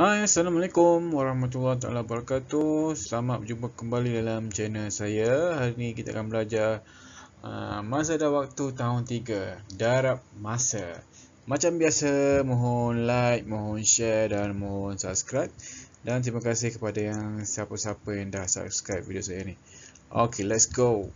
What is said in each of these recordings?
Hai Assalamualaikum Warahmatullahi Wabarakatuh Selamat berjumpa kembali dalam channel saya Hari ini kita akan belajar uh, Masa dan waktu tahun 3 Darab Masa Macam biasa mohon like, mohon share dan mohon subscribe Dan terima kasih kepada yang siapa-siapa yang dah subscribe video saya ni Ok let's go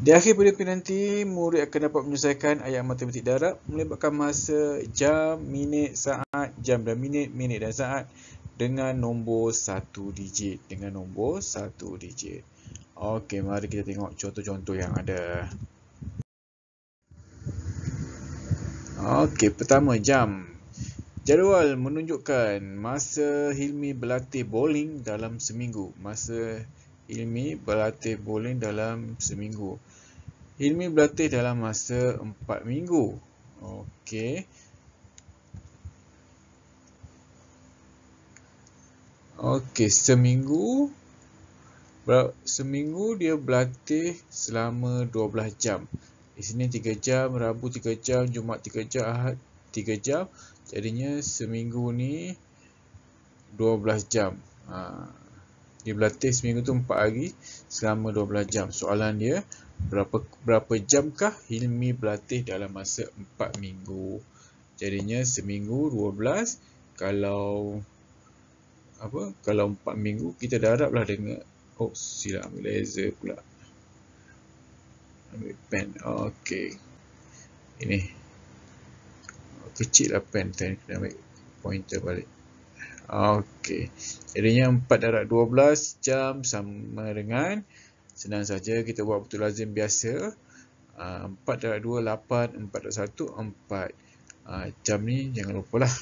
Di akhir periode nanti, murid akan dapat menyelesaikan ayat matematik darab melibatkan masa, jam, minit, saat, jam dan minit, minit dan saat dengan nombor satu digit. Dengan nombor satu digit. Okey, mari kita tengok contoh-contoh yang ada. Okey, pertama jam. Jadual menunjukkan masa Hilmi berlatih bowling dalam seminggu. Masa Hilmi berlatih bowling dalam seminggu. Hilmi berlatih dalam masa 4 minggu. Okey. Okey, seminggu seminggu dia berlatih selama 12 jam. Isnin 3 jam, Rabu 3 jam, Jumaat 3 jam, Ahad 3 jam. Jadinya seminggu ni 12 jam. Ha dia berlatih seminggu tu 4 hari selama 12 jam. Soalan dia, berapa berapa jamkah Hilmi berlatih dalam masa 4 minggu? Jadinya seminggu 12 kalau apa? Kalau 4 minggu kita dah haraplah dengan oh silap ambil laser pula. Ambil pen. Oh, okey. Ini oh, kecil lah pen, kena ambil pointer balik. Okey. Jadinya 4 darab 12 jam sama dengan senang saja kita buat betul lazim biasa. Uh, ah, 4 darab 2, 8, 4 darab 1, 4. Uh, jam ni jangan lupa lah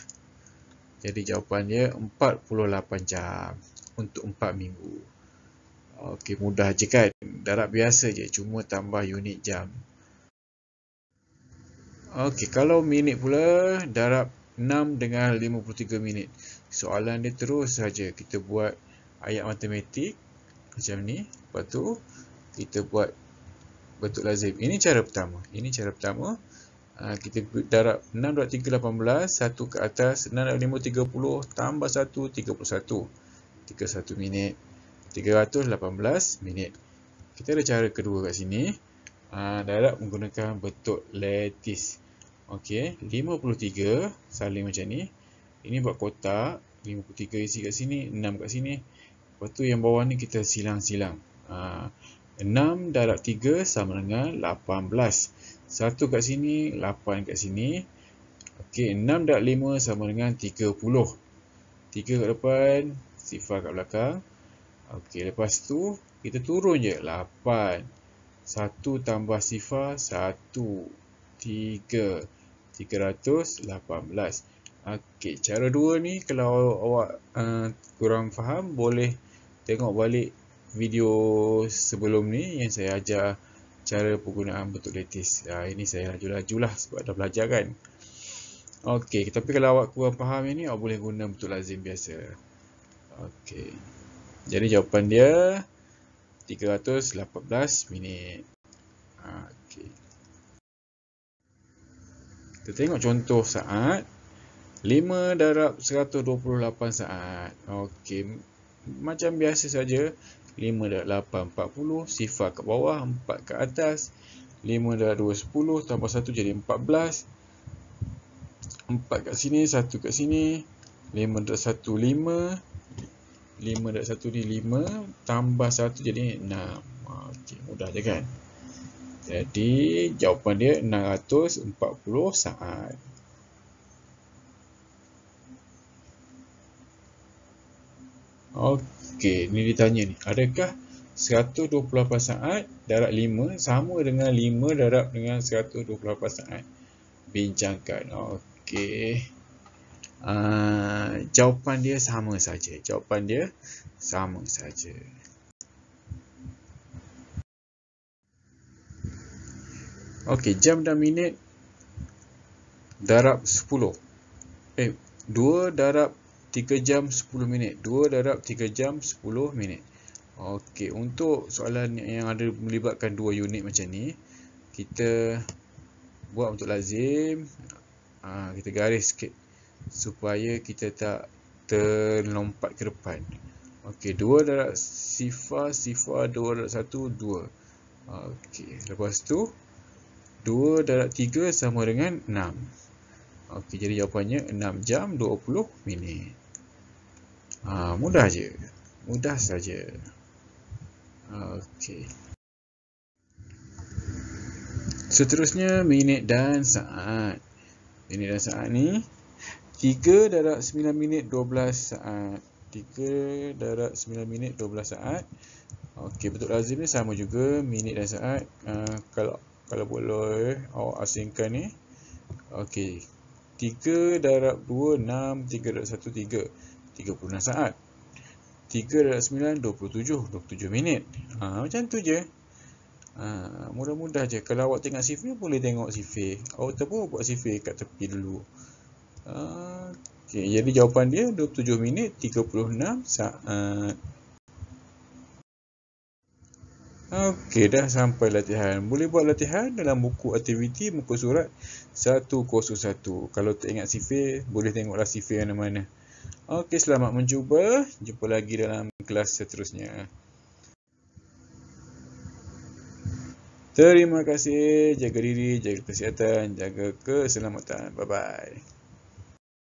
Jadi jawapan dia 48 jam untuk 4 minggu. Okey, mudah je kan? Darab biasa je, cuma tambah unit jam. Okey, kalau minit pula, darab 6 dengan 53 minit soalan dia terus saja kita buat ayat matematik macam ni lepas tu kita buat bentuk lazim ini cara pertama ini cara pertama ah, kita darab 6.318 satu ke atas 6.530 tambah 1 31 satu minit 318 minit kita ada cara kedua kat sini ah, darab menggunakan bentuk lattice Okey, 53 saling macam ni ini buat kotak 53 isi kat sini, 6 kat sini Lepas tu yang bawah ni kita silang-silang uh, ha, 6 darab 3 sama dengan 18 1 kat sini, 8 kat sini Okey, 6 darab 5 sama dengan 30 3 kat depan, sifar kat belakang Okey, lepas tu kita turun je 8 1 tambah sifar 1 3 318 Okey, cara dua ni kalau awak uh, kurang faham boleh tengok balik video sebelum ni yang saya ajar cara penggunaan bentuk lattice. Uh, ya, ini saya laju-lajulah sebab dah belajar kan. Okey, tapi kalau awak kurang faham ini awak boleh guna bentuk lazim biasa. Okey. Jadi jawapan dia 318 minit. Okey. Kita tengok contoh saat 5 darab 128 saat. Okey. Macam biasa saja. 5 darab 8, 40. Sifar ke bawah, 4 ke atas. 5 darab 2, 10. Tambah 1 jadi 14. 4 kat sini, 1 kat sini. 5 darab 1, 5. 5 darab 1 ni 5. Tambah 1 jadi 6. Okey, mudah je kan? Jadi, jawapan dia 640 saat. Okey, ni ditanya ni. Adakah 128 saat darab 5 sama dengan 5 darab dengan 128 saat? Bincangkan. Okey. Uh, jawapan dia sama saja. Jawapan dia sama saja. Okey, jam dan minit darab 10. Eh, 2 darab 10. 3 jam 10 minit 2 darab 3 jam 10 minit ok untuk soalan yang ada melibatkan 2 unit macam ni kita buat untuk lazim ha, kita garis sikit supaya kita tak terlompat ke depan ok 2 darab sifar sifar 2 darab 1 2 ok lepas tu 2 darab 3 sama dengan 6 Okey, jadi jawapannya 6 jam 20 minit. Ha, mudah je. Mudah saja. Ah, okey. Seterusnya minit dan saat. Minit dan saat ni 3 darab 9 minit 12 saat. 3 darab 9 minit 12 saat. Okey, betul lazim ni sama juga minit dan saat. Uh, kalau kalau boleh awak asingkan ni. Okey. 3 darab 2 6 3 darab 1 3. 36 saat. 39, 27, 27 minit. Ha, macam tu je. Ha, mudah-mudah je. Kalau awak tengok CV, boleh tengok CV. Awak tak boleh buat CV kat tepi dulu. Ha, okay. Jadi jawapan dia 27 minit 36 saat. Okey, dah sampai latihan. Boleh buat latihan dalam buku aktiviti muka surat 101. Kalau tak ingat sifir, boleh tengoklah sifir yang mana-mana. Okey, selamat mencuba. Jumpa lagi dalam kelas seterusnya. Terima kasih. Jaga diri, jaga kesihatan, jaga keselamatan. Bye-bye.